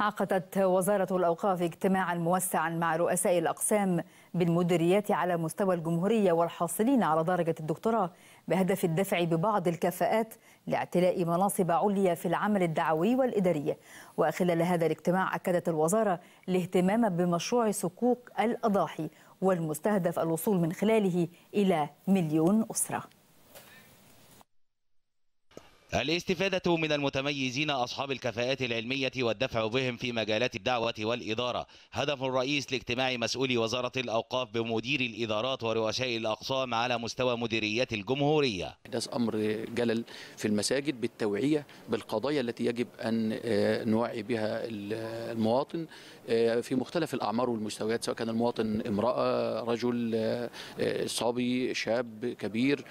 عقدت وزارة الأوقاف اجتماعا موسعا مع رؤساء الأقسام بالمديريات على مستوى الجمهورية والحاصلين على درجة الدكتوراه بهدف الدفع ببعض الكفاءات لاعتلاء مناصب عليا في العمل الدعوي والإداري وخلال هذا الاجتماع أكدت الوزارة الاهتمام بمشروع صكوك الأضاحي والمستهدف الوصول من خلاله إلى مليون أسرة الاستفادة من المتميزين أصحاب الكفاءات العلمية والدفع بهم في مجالات الدعوة والإدارة هدف الرئيس لاجتماع مسؤولي وزارة الأوقاف بمدير الإدارات ورؤساء الأقسام على مستوى مديريات الجمهورية إحداث أمر جلل في المساجد بالتوعية بالقضايا التي يجب أن آه، نوعي بها المواطن آه، في مختلف الأعمار والمستويات سواء كان المواطن امرأة رجل آه، صبي شاب كبير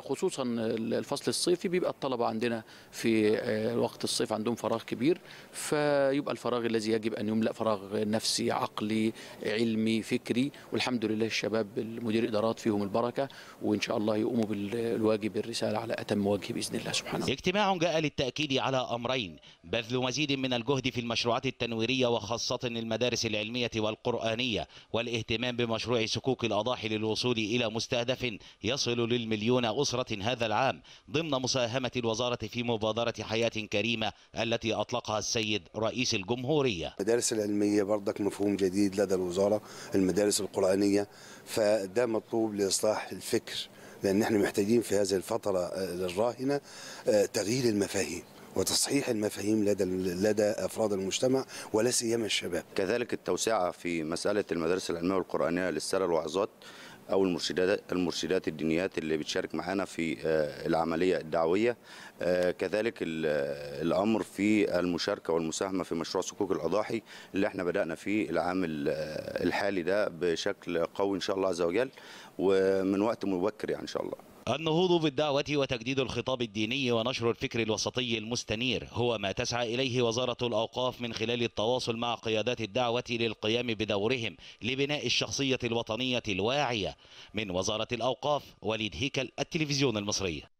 خصوصا الفصل الصيفي بيبقى الطلبة الطلبه عندنا في آه، وقت الصيف عندهم فراغ كبير فيبقى الفراغ الذي يجب ان يملا فراغ نفسي عقلي علمي فكري والحمد لله الشباب المدير ادارات فيهم البركه وان شاء الله يقوموا بالواجب الرساله على اتم وجه باذن الله سبحانه وتعالى. اجتماع جاء للتاكيد على امرين بذل مزيد من الجهد في المشروعات التنويريه وخاصه المدارس العلميه والقرانيه والاهتمام بمشروع سكوك الاضاحي للوصول الى مستهدف يصل للمليون اسره هذا العام ضمن مساهمه الوزاره الوزارة في مبادرة حياة كريمة التي أطلقها السيد رئيس الجمهورية المدارس العلمية برضك مفهوم جديد لدى الوزارة المدارس القرآنية فده مطلوب لإصلاح الفكر لأن احنا محتاجين في هذه الفترة الراهنة آه، تغيير المفاهيم وتصحيح المفاهيم لدى لدى افراد المجتمع ولا سيما الشباب. كذلك التوسعه في مساله المدارس العلميه والقرانيه للساده الوعظات او المرشدات المرشدات الدينيات اللي بتشارك معانا في آه، العمليه الدعويه آه، كذلك الامر في المشاركه والمساهمه في مشروع صكوك الاضاحي اللي احنا بدانا فيه العام الحالي ده بشكل قوي ان شاء الله عز وجل ومن وقت مبكر يعني ان شاء الله النهوض بالدعوة وتجديد الخطاب الديني ونشر الفكر الوسطي المستنير هو ما تسعى إليه وزارة الأوقاف من خلال التواصل مع قيادات الدعوة للقيام بدورهم لبناء الشخصية الوطنية الواعية من وزارة الأوقاف وليد هيكل التلفزيون المصري